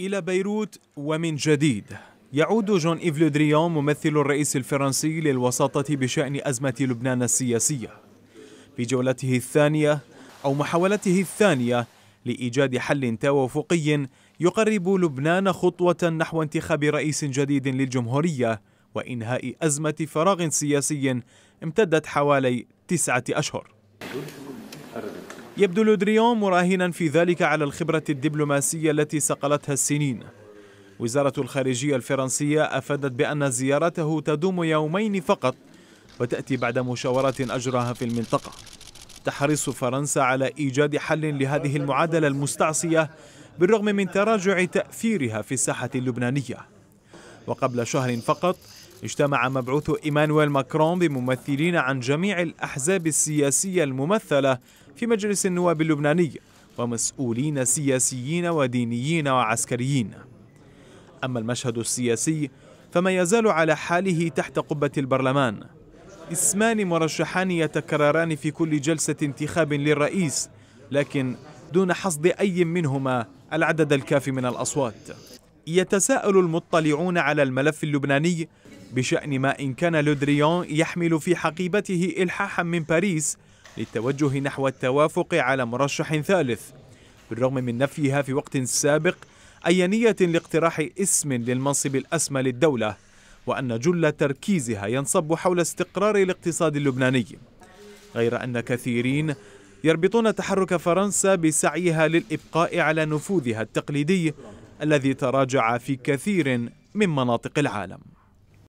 إلى بيروت ومن جديد يعود جون إيف لودريون ممثل الرئيس الفرنسي للوساطة بشأن أزمة لبنان السياسية في جولته الثانية أو محاولته الثانية لإيجاد حل توافقي يقرب لبنان خطوة نحو انتخاب رئيس جديد للجمهورية وإنهاء أزمة فراغ سياسي امتدت حوالي تسعة أشهر يبدو لودريون مراهنا في ذلك على الخبرة الدبلوماسية التي صقلتها السنين وزارة الخارجية الفرنسية أفادت بأن زيارته تدوم يومين فقط وتأتي بعد مشاورات أجراها في المنطقة تحرص فرنسا على إيجاد حل لهذه المعادلة المستعصية بالرغم من تراجع تأثيرها في الساحة اللبنانية وقبل شهر فقط اجتمع مبعوث إيمانويل ماكرون بممثلين عن جميع الأحزاب السياسية الممثلة في مجلس النواب اللبناني ومسؤولين سياسيين ودينيين وعسكريين أما المشهد السياسي فما يزال على حاله تحت قبة البرلمان اسمان مرشحان يتكرران في كل جلسة انتخاب للرئيس لكن دون حصد أي منهما العدد الكافي من الأصوات يتساءل المطلعون على الملف اللبناني بشأن ما إن كان لودريون يحمل في حقيبته إلحاحا من باريس للتوجه نحو التوافق على مرشح ثالث بالرغم من نفيها في وقت سابق أي نية لاقتراح اسم للمنصب الأسمى للدولة وأن جل تركيزها ينصب حول استقرار الاقتصاد اللبناني غير أن كثيرين يربطون تحرك فرنسا بسعيها للإبقاء على نفوذها التقليدي الذي تراجع في كثير من مناطق العالم